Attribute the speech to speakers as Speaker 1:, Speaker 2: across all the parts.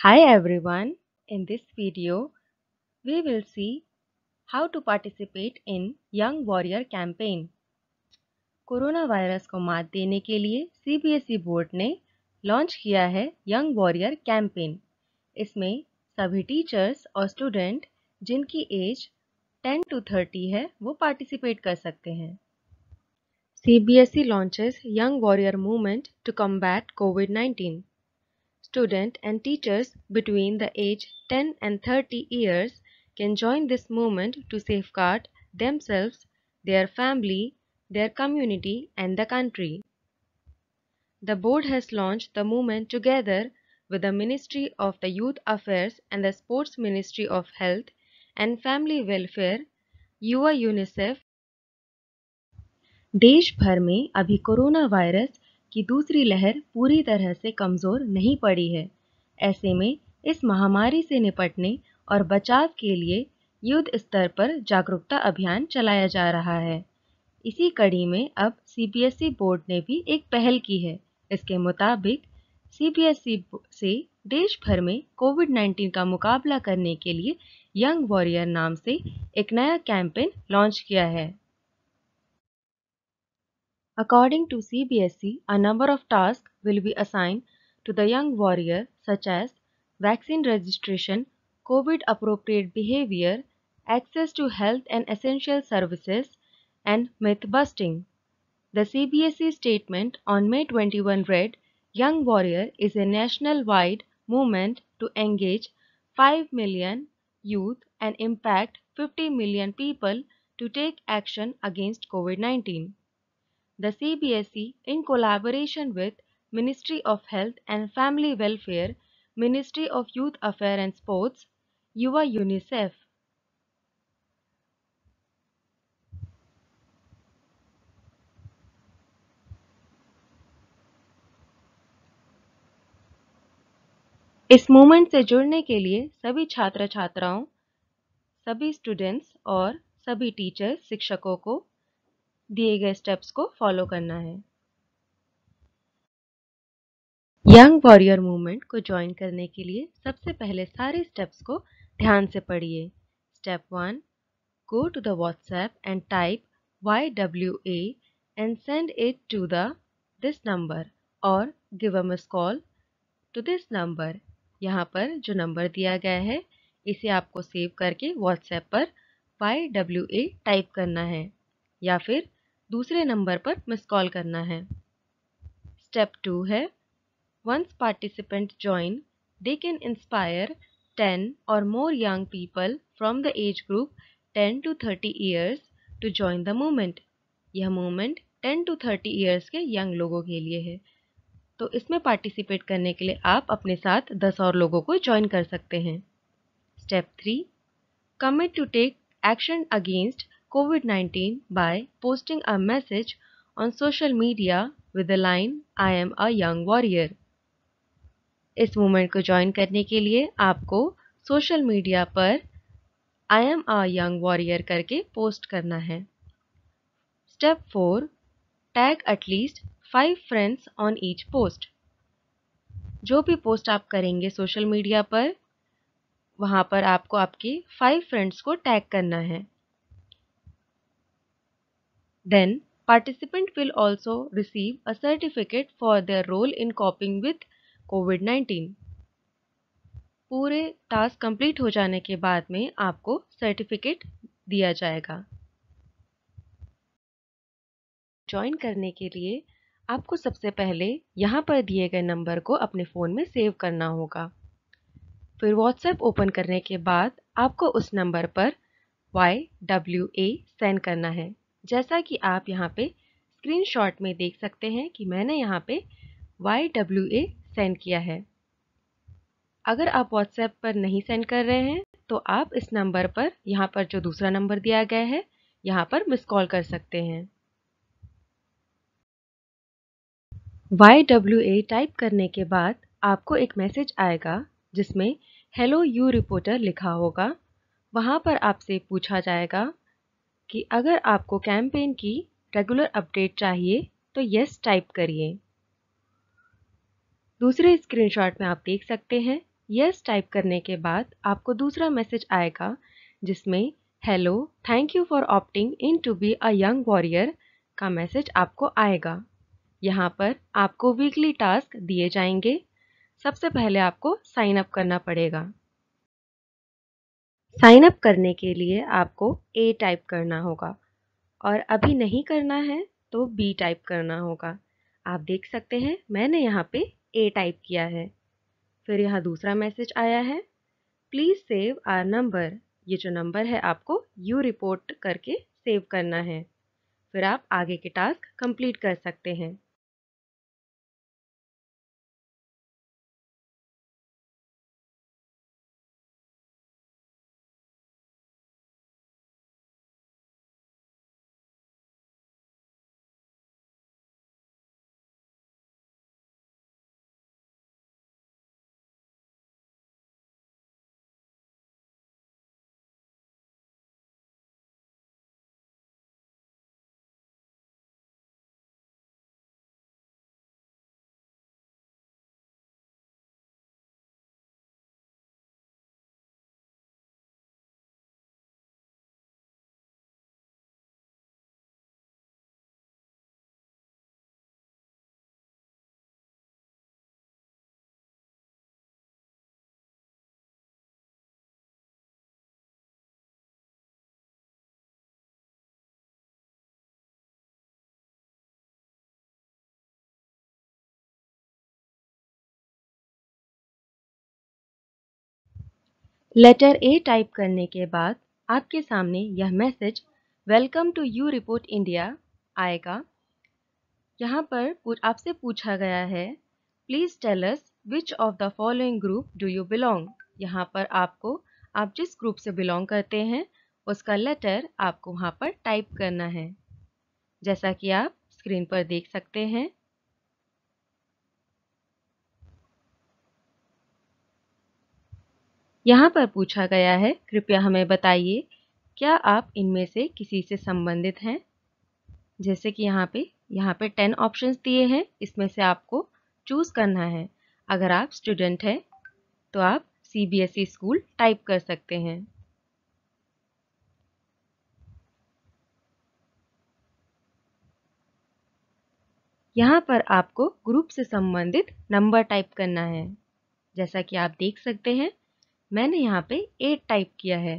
Speaker 1: Hi everyone, in this video we will see how to participate in Young Warrior campaign. Corona virus को मात देने के लिए CBSE e board ने launch किया है यंग वॉरियर कैंपेन इसमें सभी टीचर्स और स्टूडेंट जिनकी एज 10 टू 30 है वो पार्टिसिपेट कर सकते हैं CBSE launches young warrior movement to combat COVID 19 Students and teachers between the age 10 and 30 years can join this movement to safeguard themselves, their family, their community and the country. The board has launched the movement together with the Ministry of the Youth Affairs and the Sports Ministry of Health and Family Welfare, U.A. UNICEF. देश में अभी corona virus कि दूसरी लहर पूरी तरह से कमज़ोर नहीं पड़ी है ऐसे में इस महामारी से निपटने और बचाव के लिए युद्ध स्तर पर जागरूकता अभियान चलाया जा रहा है इसी कड़ी में अब सीबीएसई e बोर्ड ने भी एक पहल की है इसके मुताबिक सीबीएसई e से देश भर में कोविड 19 का मुकाबला करने के लिए यंग वॉरियर नाम से एक नया कैंपेन लॉन्च किया है According to CBSE, a number of tasks will be assigned to the young warrior such as vaccine registration, COVID appropriate behavior, access to health and essential services, and myth busting. The CBSE statement on May 21 read Young Warrior is a national wide movement to engage 5 million youth and impact 50 million people to take action against COVID 19. The CBSE in collaboration with Ministry of Health and Family Welfare, Ministry of Youth Affairs and Sports, Yuva UNICEF. इस movement से जुड़ने के लिए सभी छात्र छात्राओं सभी students और सभी टीचर्स शिक्षकों को दिए गए स्टेप्स को फॉलो करना है यंग वॉरियर मूवमेंट को ज्वाइन करने के लिए सबसे पहले सारे स्टेप्स को ध्यान से पढ़िए step one the WhatsApp and type Y W A and send it to the this number और give a miss call to this number यहाँ पर जो नंबर दिया गया है इसे आपको सेव करके व्हाट्सएप पर वाई डब्ल्यू ए टाइप करना है या फिर दूसरे नंबर पर मिस कॉल करना है स्टेप टू है once participant join they can inspire ten और more young people from the age group ten to thirty years to join the movement यह movement ten to thirty years के young लोगों के लिए है तो इसमें पार्टिसिपेट करने के लिए आप अपने साथ दस और लोगों को ज्वाइन कर सकते हैं step three commit to take action against COVID 19 by posting a message on social media with the line I am a young warrior. इस मूवमेंट को ज्वाइन करने के लिए आपको सोशल मीडिया पर I am a young warrior करके post करना है step four tag at least five friends on each post जो भी पोस्ट आप करेंगे सोशल मीडिया पर वहाँ पर आपको आपके फाइव फ्रेंड्स को टैग करना है Then, participant will also receive a certificate for their role in coping with कोविड-19 पूरे टास्क कंप्लीट हो जाने के बाद में आपको सर्टिफिकेट दिया जाएगा ज्वाइन करने के लिए आपको सबसे पहले यहाँ पर दिए गए नंबर को अपने फ़ोन में सेव करना होगा फिर व्हाट्सएप ओपन करने के बाद आपको उस नंबर पर वाई डब्ल्यू ए सेंड करना है जैसा कि आप यहाँ पे स्क्रीनशॉट में देख सकते हैं कि मैंने यहाँ पे वाई डब्ल्यू ए सेंड किया है अगर आप व्हाट्सएप पर नहीं सेंड कर रहे हैं तो आप इस नंबर पर यहाँ पर जो दूसरा नंबर दिया गया है यहाँ पर मिस कॉल कर सकते हैं वाई डब्ल्यू ए टाइप करने के बाद आपको एक मैसेज आएगा जिसमें हेलो यू रिपोर्टर लिखा होगा वहाँ पर आपसे पूछा जाएगा कि अगर आपको कैंपेन की रेगुलर अपडेट चाहिए तो यस टाइप करिए दूसरे स्क्रीनशॉट में आप देख सकते हैं यस टाइप करने के बाद आपको दूसरा मैसेज आएगा जिसमें hello thank you for opting in to be a young warrior का मैसेज आपको आएगा यहाँ पर आपको वीकली टास्क दिए जाएंगे सबसे पहले आपको साइन अप करना पड़ेगा साइन अप करने के लिए आपको ए टाइप करना होगा और अभी नहीं करना है तो बी टाइप करना होगा आप देख सकते हैं मैंने यहाँ पे ए टाइप किया है फिर यहाँ दूसरा मैसेज आया है प्लीज़ सेव आर नंबर ये जो नंबर है आपको यू रिपोर्ट करके सेव करना है फिर आप आगे के टास्क कंप्लीट कर सकते हैं लेटर ए टाइप करने के बाद आपके सामने यह message welcome to U report India आएगा यहाँ पर आपसे पूछा गया है please tell us which of the following group do you belong यहाँ पर आपको आप जिस ग्रुप से बिलोंग करते हैं उसका लेटर आपको वहाँ पर टाइप करना है जैसा कि आप स्क्रीन पर देख सकते हैं यहाँ पर पूछा गया है कृपया हमें बताइए क्या आप इनमें से किसी से संबंधित हैं जैसे कि यहाँ पे यहाँ पे टेन ऑप्शंस दिए हैं इसमें से आपको चूज़ करना है अगर आप स्टूडेंट हैं तो आप C B S E school type कर सकते हैं यहाँ पर आपको ग्रुप से संबंधित नंबर टाइप करना है जैसा कि आप देख सकते हैं मैंने यहाँ पे एट टाइप किया है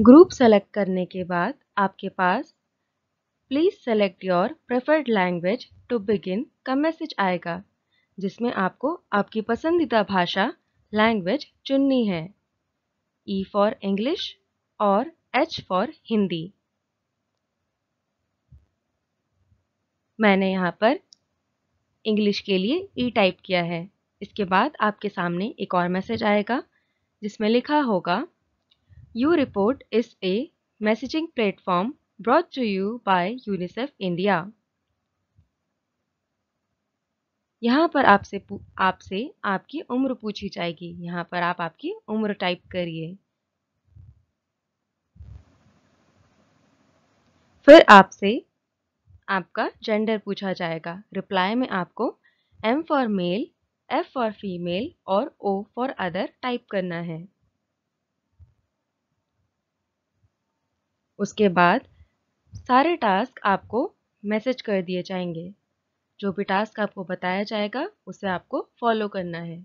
Speaker 1: ग्रुप सेलेक्ट करने के बाद आपके पास please select your preferred language to begin का मैसेज आएगा जिसमें आपको आपकी पसंदीदा भाषा लैंग्वेज चुननी है ई फॉर इंग्लिश और एच फॉर हिंदी मैंने यहाँ पर इंग्लिश के लिए ई e टाइप किया है इसके बाद आपके सामने एक और मैसेज आएगा जिसमें लिखा होगा report is a messaging platform brought to you by UNICEF India यहाँ पर आपसे आपसे आपकी उम्र पूछी जाएगी यहाँ पर आप आपकी उम्र टाइप करिए फिर आपसे आपका जेंडर पूछा जाएगा रिप्लाई में आपको M for male F for female और ओ फॉर अदर टाइप करना है उसके बाद सारे टास्क आपको मैसेज कर दिए जाएंगे जो भी टास्क आपको बताया जाएगा उसे आपको फॉलो करना है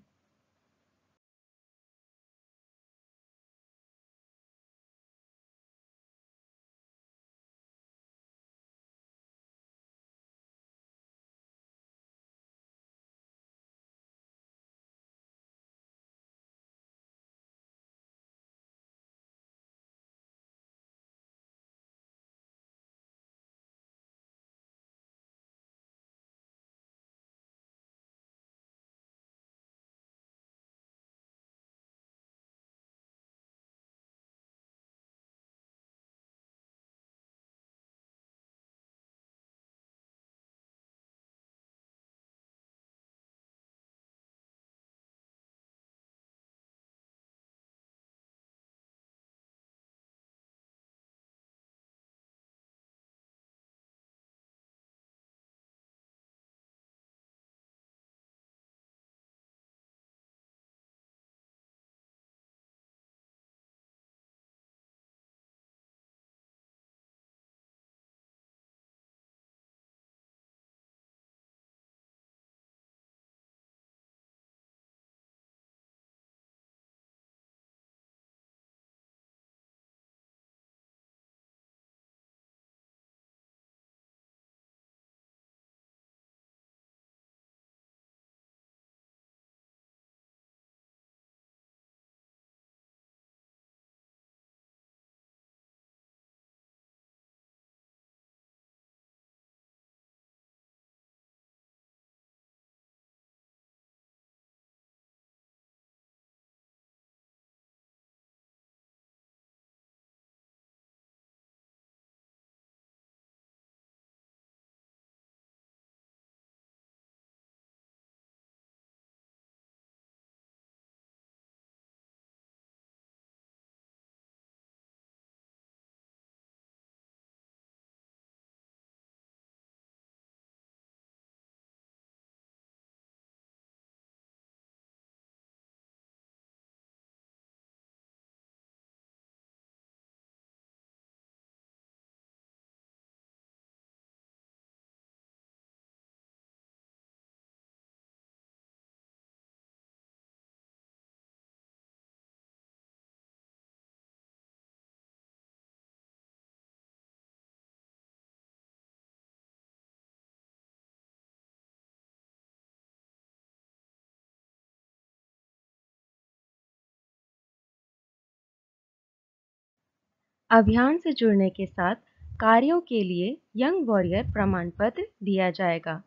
Speaker 1: अभियान से जुड़ने के साथ कार्यों के लिए यंग वॉरियर प्रमाण पत्र दिया जाएगा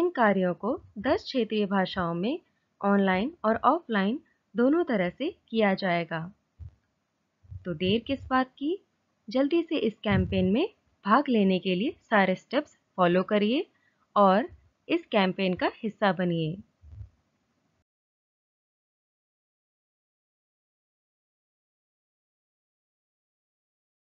Speaker 1: इन कार्यों को 10 क्षेत्रीय भाषाओं में ऑनलाइन और ऑफलाइन दोनों तरह से किया जाएगा तो देर किस बात की जल्दी से इस कैंपेन में भाग लेने के लिए सारे स्टेप्स फॉलो करिए और इस कैंपेन का हिस्सा बनिए